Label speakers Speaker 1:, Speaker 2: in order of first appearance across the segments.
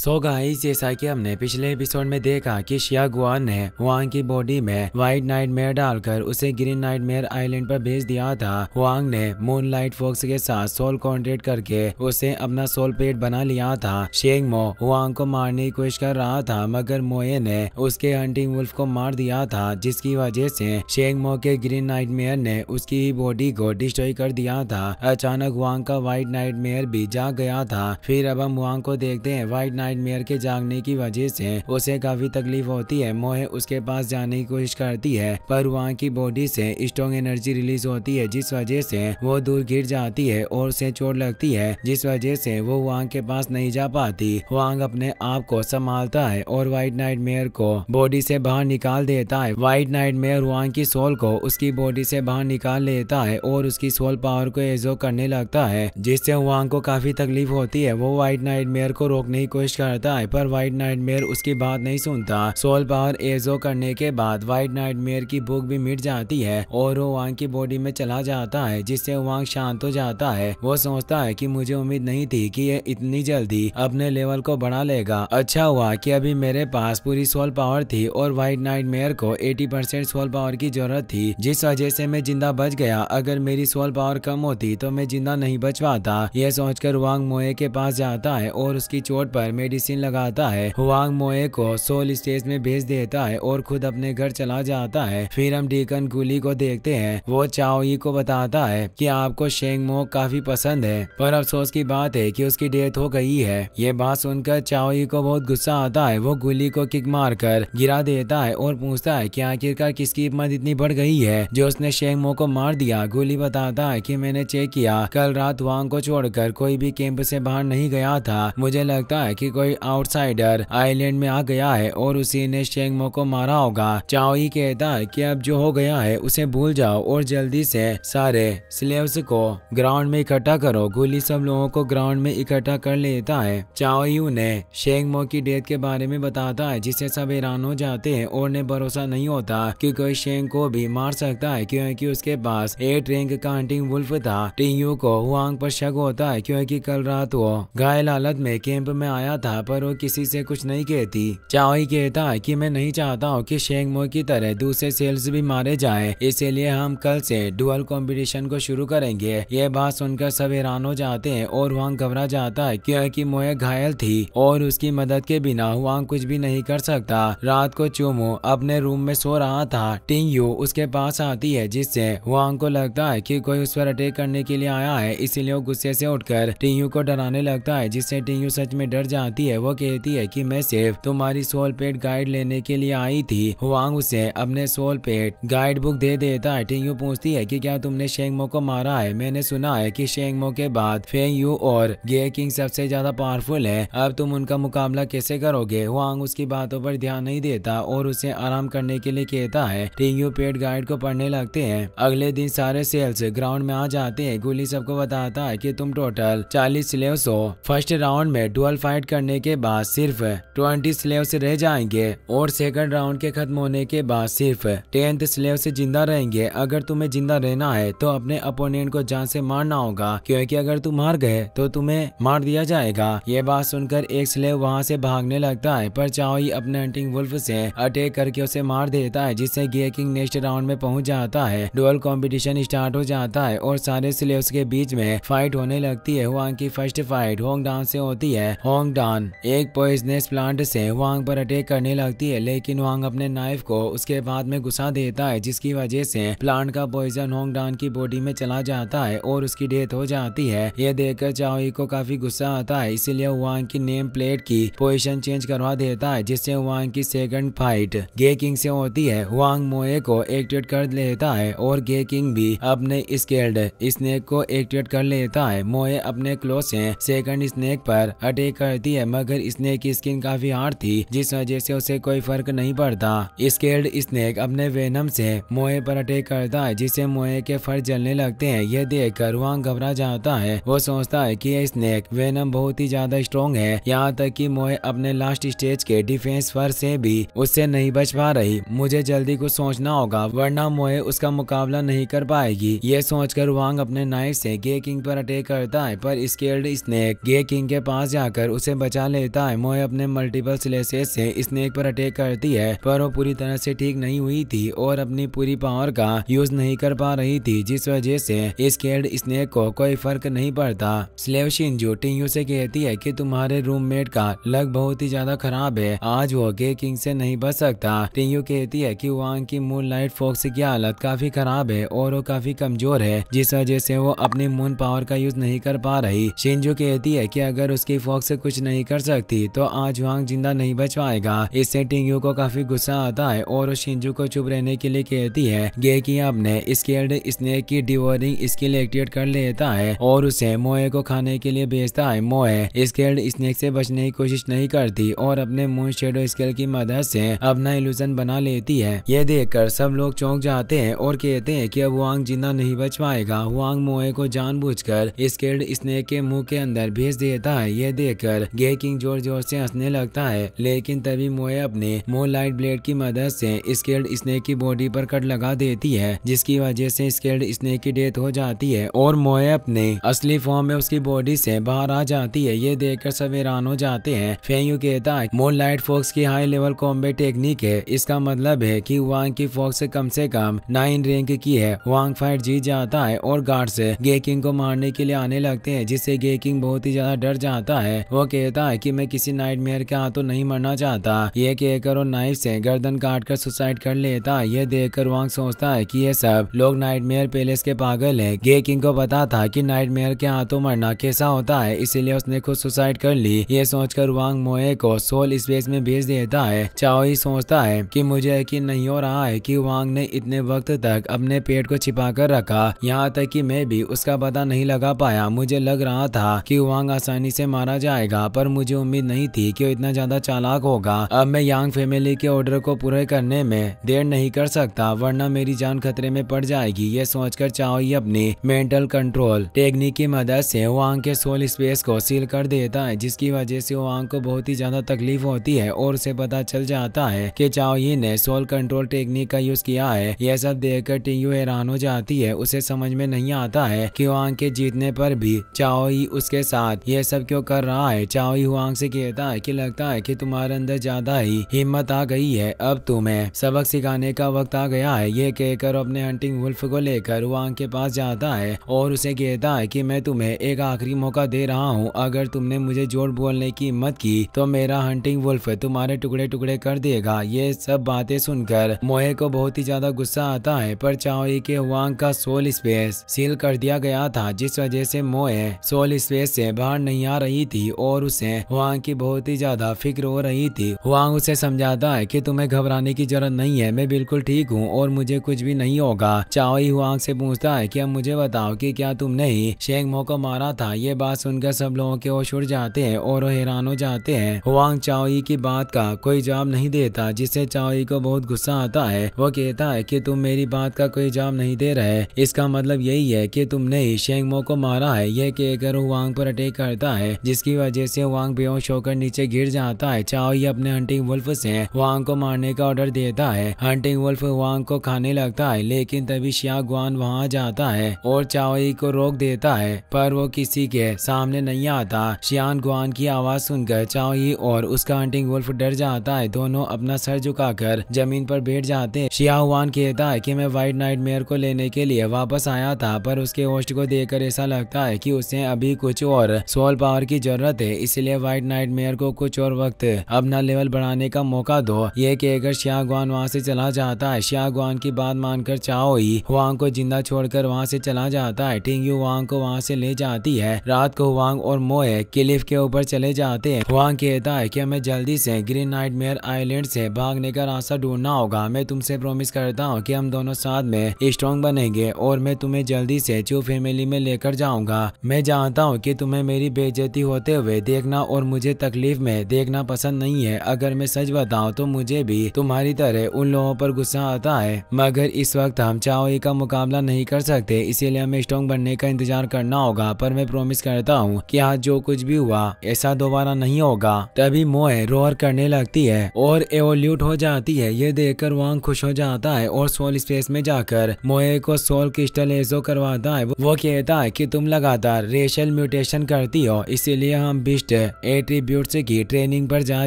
Speaker 1: so guys जैसा कि हमने पिछले एपिसोड में देखा कि शियागुआन ने वांग की बॉडी में व्हाइट नाइट मेयर डालकर उसे ग्रीन नाइट मेयर आईलैंड पर भेज दिया था वांग ने मूनलाइट फोक्स के साथ सोल कॉन्ट्रेक्ट करके उसे अपना सोल पेट बना लिया था शेंग मो वांग को मारने की कोशिश कर रहा था मगर मोए ने उसके हंटिंग वुल्फ को मार दिया था जिसकी वजह से शेंग मो के ग्रीन नाइट मेयर ने उसकी ही बॉडी को डिस्ट्रॉय कर दिया था अचानक वांग का व्हाइट नाइट मेयर भी जाग गया था फिर अब हम वांग को देखते हैं व्हाइट नाइट नाइटमेयर के जागने की वजह से उसे काफी तकलीफ होती है मोहे उसके पास जाने की कोशिश करती है पर वहाँ की बॉडी से स्ट्रॉन्ग एनर्जी रिलीज होती है जिस वजह से वो दूर गिर जाती है और उसे चोट लगती है जिस वजह से वो वांग के पास नहीं जा पाती वांग अपने आप को संभालता है और व्हाइट मेयर को बॉडी से बाहर निकाल देता है व्हाइट नाइट वांग की सोल को उसकी बॉडी से बाहर निकाल लेता है और उसकी सोल पावर को एजो करने लगता है जिससे वांग को काफी तकलीफ होती है वो व्हाइट मेयर को रोकने की कोशिश करता है पर व्हाइट नाइट मेयर उसकी बात नहीं सुनता सोल पावर एजो करने के बाद व्हाइट नाइट मेयर की भूख भी मिट जाती है और वो वांग की बॉडी में चला जाता है जिससे वांग शांत हो जाता है वो सोचता है की मुझे उम्मीद नहीं थी की ये इतनी जल्दी अपने लेवल को बढ़ा लेगा अच्छा हुआ की अभी मेरे पास पूरी सोल पावर थी और व्हाइट नाइट मेयर को एटी परसेंट सोल पावर की जरूरत थी जिस वजह से मैं जिंदा बच गया अगर मेरी सोल पावर कम होती तो मैं जिंदा नहीं बच पाता यह सोचकर वांग मोए के पास जाता है और उसकी चोट पर मेरी मेडिसिन लगाता है हुआंग मोए को सोल स्टेज में भेज देता है और खुद अपने घर चला जाता है फिर हम डीकन कुली को देखते हैं वो चाओई को बताता है कि आपको शेंग मो काफी पसंद है पर अफसोस की बात है कि उसकी डेथ हो गई है ये बात सुनकर चाओई को बहुत गुस्सा आता है वो गुली को किक मार कर गिरा देता है और पूछता है कि आखिरकार किसकी हिम्मत इतनी बढ़ गई है जो उसने शेंग मो को मार दिया गुली बताता है की मैंने चेक किया कल रात वांग को छोड़कर कोई भी कैंप से बाहर नहीं गया था मुझे लगता है की कोई आउटसाइडर आइलैंड में आ गया है और उसी ने शेंगमो को मारा होगा चाओई कहता है कि अब जो हो गया है उसे भूल जाओ और जल्दी से सारे स्लेव्स को ग्राउंड में इकट्ठा करो गुली सब लोगों को ग्राउंड में इकट्ठा कर लेता है चाओई उन्हें शेंगमो की डेथ के बारे में बताता है जिससे सब हैरान हो जाते हैं और उन्हें भरोसा नहीं होता कि कोई शेंग को भी मार सकता है क्योंकि उसके पास एट रैंक का हंटिंग वुल्फ था टिंग को हुआंग पर शक होता है क्योंकि कल रात वो घायल हालत में कैंप में आया था था पर वो किसी से कुछ नहीं कहती चाओ ही कहता की मैं नहीं चाहता हूँ की शेंग मो की तरह दूसरे सेल्स भी मारे जाए इसीलिए हम कल से डुअल कॉम्पिटिशन को शुरू करेंगे यह बात सुनकर सब हैरान हो जाते हैं और वहाँ घबरा जाता है क्योंकि मोए घायल थी और उसकी मदद के बिना वहाँ कुछ भी नहीं कर सकता रात को चूमो अपने रूम में सो रहा था टिंग यू उसके पास आती है जिससे वांग को लगता है कि कोई उस पर अटैक करने के लिए आया है इसीलिए वो गुस्से से उठकर टिंग को डराने लगता है जिससे टिंग सच में डर जाती कहती है वो कहती है कि मैं सिर्फ तुम्हारी सोल पेट गाइड लेने के लिए आई थी हुआंग उसे अपने सोल पेट गाइड बुक दे देता है टिंग यू पूछती है कि क्या तुमने शेंगमो को मारा है मैंने सुना है कि शेंगमो के बाद फेंग यू और गे किंग सबसे ज्यादा पावरफुल है अब तुम उनका मुकाबला कैसे करोगे हुआंग उसकी बातों पर ध्यान नहीं देता और उसे आराम करने के लिए कहता है टिंग यू पेट गाइड को पढ़ने लगते है अगले दिन सारे सेल्स ग्राउंड में आ जाते हैं गुली सबको बताता है की तुम टोटल चालीस स्लेव्स हो फर्स्ट राउंड में डुअल फाइट करने करने के बाद सिर्फ ट्वेंटी स्लेव रह जाएंगे और सेकंड राउंड के खत्म होने के बाद सिर्फ टेंथ स्लेव से जिंदा रहेंगे अगर तुम्हें जिंदा रहना है तो अपने अपोनेंट को जान से मारना होगा क्योंकि अगर तुम मार गए तो तुम्हें मार दिया जाएगा ये बात सुनकर एक स्लेव वहाँ से भागने लगता है पर चावी अपने हंटिंग वुल्फ से अटैक करके उसे मार देता है जिससे गेकिंग नेक्स्ट राउंड में पहुंच जाता है डुअल कंपटीशन स्टार्ट हो जाता है और सारे स्लेव के बीच में फाइट होने लगती है हुआ की फर्स्ट फाइट होंग डाउन से होती है होंग डाउन दौरान एक पॉइजनेस प्लांट से वांग पर अटैक करने लगती है लेकिन वांग अपने नाइफ को उसके बाद में घुसा देता है जिसकी वजह से प्लांट का पॉइजन होंग डान की बॉडी में चला जाता है और उसकी डेथ हो जाती है यह देखकर चाओई को काफी गुस्सा आता है इसीलिए वांग की नेम प्लेट की पोजिशन चेंज करवा देता है जिससे वांग की सेकंड फाइट गे किंग से होती है वांग मोए को एक्टिवेट कर लेता है और गे किंग भी अपने स्केल्ड स्नेक को एक्टिवेट कर लेता है मोए अपने क्लोज से सेकंड स्नेक पर अटैक करती है है मगर स्नेक की स्किन काफी हार्ड थी जिस वजह से उसे कोई फर्क नहीं पड़ता स्केल्ड स्नेक अपने वेनम से मोए पर अटैक करता है जिससे मोए के फर जलने लगते हैं यह देख कर वांग घबरा जाता है वो सोचता है की स्नेक वेनम बहुत ही ज्यादा स्ट्रॉन्ग है यहाँ तक की मोए अपने लास्ट स्टेज के डिफेंस फर से भी उससे नहीं बच पा रही मुझे जल्दी कुछ सोचना होगा वरना मोए उसका मुकाबला नहीं कर पाएगी ये सोचकर वांग अपने नाइफ से गे किंग पर अटैक करता है पर स्केल्ड स्नेक गे किंग के पास जाकर उसे बच बचा लेता है मोए अपने मल्टीपल स्लेसेस से स्नेक पर अटैक करती है पर वो पूरी तरह से ठीक नहीं हुई थी और अपनी पूरी पावर का यूज नहीं कर पा रही थी जिस वजह से स्केर्ड स्नेक को कोई फर्क नहीं पड़ता स्लेव शिंजू टिंगू से कहती है कि तुम्हारे रूममेट का लग बहुत ही ज्यादा खराब है आज वो गे किंग से नहीं बच सकता टिंगू कहती है कि वांग की मून लाइट फोक्स की हालत काफी खराब है और वो काफी कमजोर है जिस वजह से वो अपनी मून पावर का यूज नहीं कर पा रही शिंजू कहती है कि अगर उसकी फोक्स कुछ नहीं नहीं कर सकती तो आज वांग जिंदा नहीं बच पाएगा इससे टिंगू को काफी गुस्सा आता है और शिंजू को चुप रहने के लिए कहती है गे की आपने स्केल्ड स्नेक की डिवोरिंग स्किल एक्टिवेट कर लेता है और उसे मोए को खाने के लिए भेजता है मोए स्केल्ड स्नेक से बचने की कोशिश नहीं करती और अपने मून शेडो स्केल की मदद से अपना इल्यूजन बना लेती है ये देखकर सब लोग चौंक जाते हैं और कहते हैं कि अब वांग जिंदा नहीं बच पाएगा वांग मोए को जानबूझकर स्केल्ड स्नेक के मुंह के अंदर भेज देता है ये देखकर गे ये किंग जोर जोर से हंसने लगता है लेकिन तभी मोए अपने मो लाइट ब्लेड की मदद से स्केल्ड स्नेक की बॉडी पर कट लगा देती है जिसकी वजह से स्केल्ड स्नेक की डेथ हो जाती है और मोए अपने असली फॉर्म में उसकी बॉडी से बाहर आ जाती है ये देखकर सब हैरान हो जाते हैं फेयू कहता है मोन लाइट फोक्स की हाई लेवल कॉम्बे टेक्निक है इसका मतलब है कि वांग की फोक्स से कम से कम नाइन रैंक की है वांग फाइट जीत जाता है और गार्ड से गेकिंग को मारने के लिए आने लगते हैं जिससे गेकिंग बहुत ही ज्यादा डर जाता है वो कहता कहा है कि मैं किसी मेयर के हाथों नहीं मरना चाहता ये कहकर वो नाइफ से गर्दन काट कर सुसाइड कर लेता यह देख कर वांग सोचता है की ये सब लोग मेयर पैलेस के पागल है गे किंग को पता था की मेयर के हाथों मरना कैसा होता है इसीलिए उसने खुद सुसाइड कर ली ये सोचकर वांग मोए को सोल स्पेस में भेज देता है ही सोचता है की मुझे यकीन नहीं हो रहा है की वांग ने इतने वक्त तक अपने पेट को छिपा कर रखा यहाँ तक की मैं भी उसका पता नहीं लगा पाया मुझे लग रहा था की वांग आसानी से मारा जाएगा पर मुझे उम्मीद नहीं थी कि वो इतना ज्यादा चालाक होगा अब मैं यांग फैमिली के ऑर्डर को पूरे करने में देर नहीं कर सकता वरना मेरी जान खतरे में पड़ जाएगी ये सोचकर चाओई अपनी मेंटल कंट्रोल टेक्निक की मदद वो वांग के सोल स्पेस को सील कर देता है जिसकी वजह से वांग को बहुत ही ज्यादा तकलीफ होती है और उसे पता चल जाता है चाओ ही ने सोल कंट्रोल टेक्निक का यूज किया है यह सब देख टिंगू हैरान हो जाती है उसे समझ में नहीं आता है वो वांग के जीतने पर भी ही उसके साथ यह सब क्यों कर रहा है चाओ वही हुआंग से कहता है कि लगता है कि तुम्हारे अंदर ज्यादा ही हिम्मत आ गई है अब तुम्हें तो सबक सिखाने का वक्त आ गया है ये कहकर अपने हंटिंग वुल्फ को लेकर हुआंग के पास जाता है और उसे कहता है की मैं तुम्हें एक आखिरी मौका दे रहा हूँ अगर तुमने मुझे जोड़ बोलने की हिम्मत की तो मेरा हंटिंग वुल्फ तुम्हारे टुकड़े टुकड़े कर देगा ये सब बातें सुनकर मोहे को बहुत ही ज्यादा गुस्सा आता है पर चाओई के हुआंग का सोल स्पेस सील कर दिया गया था जिस वजह से मोहे सोल स्पेस से बाहर नहीं आ रही थी और उसे है वांग की बहुत ही ज्यादा फिक्र हो रही थी वांग उसे समझाता है कि तुम्हें घबराने की जरूरत नहीं है मैं बिल्कुल ठीक हूँ और मुझे कुछ भी नहीं होगा चावई वांग से पूछता है कि अब मुझे बताओ कि क्या तुमने ही शेंग मोह को मारा था ये बात सुनकर सब लोगों के ओर छुड़ जाते हैं और हैरान हो जाते हैं वांग चावई की बात का कोई जवाब नहीं देता जिससे चावई को बहुत गुस्सा आता है वो कहता है कि तुम मेरी बात का कोई जवाब नहीं दे रहे इसका मतलब यही है कि तुमने ही मोह को मारा है यह कहकर वांग पर अटैक करता है जिसकी वजह से वांग बेहोश होकर नीचे गिर जाता है ये अपने हंटिंग वुल्फ से वांग को मारने का ऑर्डर देता है हंटिंग वुल्फ वांग को खाने लगता है लेकिन तभी श्या गुआन वहाँ जाता है और चाओई को रोक देता है पर वो किसी के सामने नहीं आता शियान गुआन की आवाज सुनकर चाओई और उसका हंटिंग वुल्फ डर जाता है दोनों अपना सर झुकाकर जमीन पर बैठ जाते हैं शियावान कहता है कि मैं व्हाइट नाइट मेयर को लेने के लिए वापस आया था पर उसके होस्ट को देखकर ऐसा लगता है कि उसे अभी कुछ और सोल पावर की जरूरत है इसे इसलिए व्हाइट नाइट मेयर को कुछ और वक्त अपना लेवल बढ़ाने का मौका दो ये कि अगर श्यागवान वहाँ से चला जाता है श्यागवान की बात मानकर चाओ ही हुआंग को जिंदा छोड़कर वहाँ से चला जाता है टिंग यू को वहाँ से ले जाती है रात को हुआंग और मोए क्लिफ के ऊपर चले जाते हैं हुआंग कहता है की हमें जल्दी से ग्रीन नाइट मेयर आईलैंड से भागने का रास्ता ढूंढना होगा मैं तुमसे प्रोमिस करता हूँ की हम दोनों साथ में स्ट्रॉन्ग बनेंगे और मैं तुम्हें जल्दी से चू फैमिली में लेकर जाऊंगा मैं जानता हूँ कि तुम्हें मेरी बेजती होते हुए देखने रखना और मुझे तकलीफ में देखना पसंद नहीं है अगर मैं सच बताऊँ तो मुझे भी तुम्हारी तरह उन लोगों पर गुस्सा आता है मगर इस वक्त हम चाओई का मुकाबला नहीं कर सकते इसीलिए हमें स्ट्रॉन्ग बनने का इंतजार करना होगा पर मैं प्रोमिस करता हूँ की आज जो कुछ भी हुआ ऐसा दोबारा नहीं होगा तभी मोह रोहर करने लगती है और एवोल्यूट हो जाती है ये देखकर वांग खुश हो जाता है और सोल स्पेस में जाकर मोए को सोल क्रिस्टल एजो करवाता है वो कहता है कि तुम लगातार रेशल म्यूटेशन करती हो इसीलिए हम बिस्ट एट्रीब्यूट की ट्रेनिंग पर ज्यादा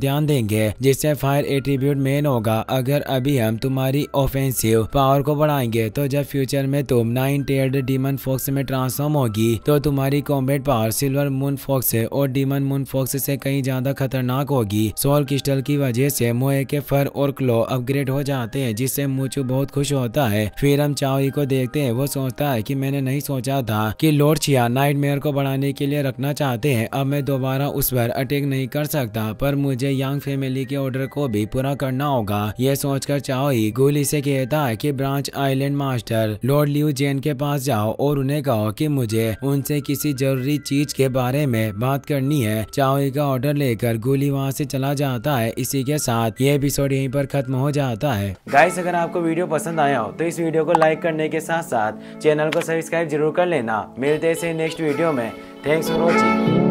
Speaker 1: ध्यान देंगे जिससे फायर एट्रीब्यूट मेन होगा अगर अभी हम तुम्हारी ऑफेंसिव पावर को बढ़ाएंगे तो जब फ्यूचर में तुम नाइन टेड डीमन फॉक्स में ट्रांसफॉर्म होगी तो तुम्हारी combat power silver moon fox और डीमन मून फॉक्स से कहीं ज्यादा खतरनाक होगी सोल क्रिस्टल की वजह से मोए के फर और क्लो अपग्रेड हो जाते हैं जिससे मुचू बहुत खुश होता है फिर हम चावी को देखते हैं वो सोचता है कि मैंने नहीं सोचा था कि लॉर्ड छिया नाइटमेयर को बढ़ाने के लिए रखना चाहते हैं अब मैं दोबारा उस पर अटैक नहीं कर सकता पर मुझे यंग फैमिली के ऑर्डर को भी पूरा करना होगा यह सोचकर चाओ ही गोली से कहता है कि branch island master lord Liu Zhen के पास जाओ और उन्हें कहो कि मुझे उनसे किसी जरूरी चीज के बारे में बात करनी है चाओई का ऑर्डर लेकर गोली वहाँ ऐसी चला जाता है इसी के साथ ये एपिसोड यही आरोप खत्म हो जाता है गाइस अगर आपको वीडियो पसंद आया हो तो इस वीडियो को लाइक करने के साथ साथ चैनल को सब्सक्राइब जरूर कर लेना मिलते हैं नेक्स्ट वीडियो में थैंक्स फॉर वॉचिंग